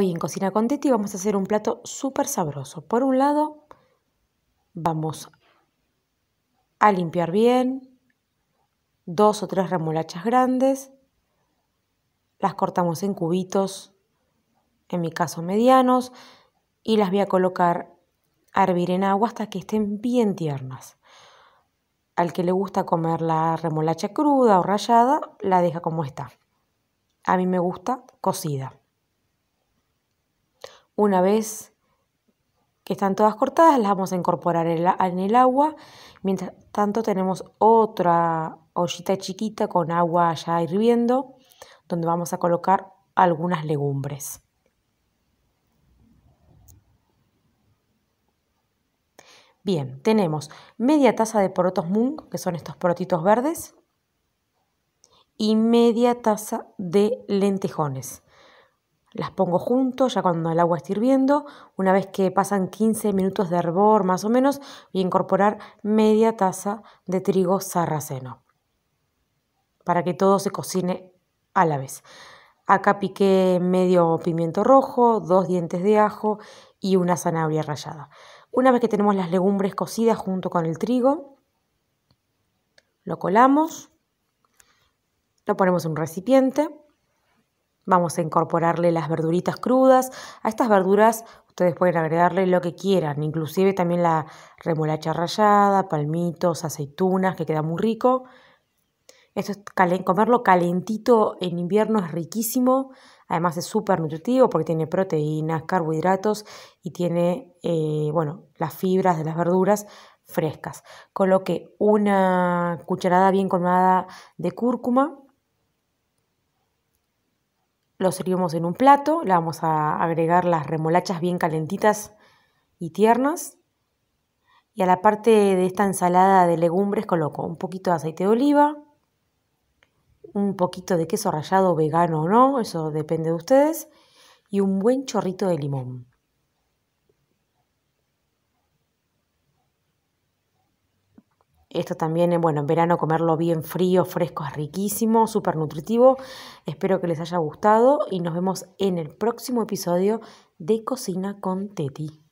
Hoy en Cocina con vamos a hacer un plato súper sabroso. Por un lado, vamos a limpiar bien dos o tres remolachas grandes. Las cortamos en cubitos, en mi caso medianos, y las voy a colocar a hervir en agua hasta que estén bien tiernas. Al que le gusta comer la remolacha cruda o rallada, la deja como está. A mí me gusta cocida. Una vez que están todas cortadas, las vamos a incorporar en el agua. Mientras tanto tenemos otra ollita chiquita con agua ya hirviendo, donde vamos a colocar algunas legumbres. Bien, tenemos media taza de porotos mung, que son estos porotitos verdes, y media taza de lentejones. Las pongo juntos ya cuando el agua esté hirviendo. Una vez que pasan 15 minutos de hervor más o menos, voy a incorporar media taza de trigo sarraceno para que todo se cocine a la vez. Acá piqué medio pimiento rojo, dos dientes de ajo y una zanahoria rallada. Una vez que tenemos las legumbres cocidas junto con el trigo, lo colamos, lo ponemos en un recipiente Vamos a incorporarle las verduritas crudas. A estas verduras ustedes pueden agregarle lo que quieran, inclusive también la remolacha rallada, palmitos, aceitunas, que queda muy rico. Esto es comerlo calentito en invierno es riquísimo. Además es súper nutritivo porque tiene proteínas, carbohidratos y tiene, eh, bueno, las fibras de las verduras frescas. Coloque una cucharada bien colmada de cúrcuma, lo servimos en un plato, le vamos a agregar las remolachas bien calentitas y tiernas. Y a la parte de esta ensalada de legumbres coloco un poquito de aceite de oliva, un poquito de queso rallado vegano o no, eso depende de ustedes, y un buen chorrito de limón. Esto también, eh, bueno, en verano comerlo bien frío, fresco, es riquísimo, súper nutritivo. Espero que les haya gustado y nos vemos en el próximo episodio de Cocina con Teti.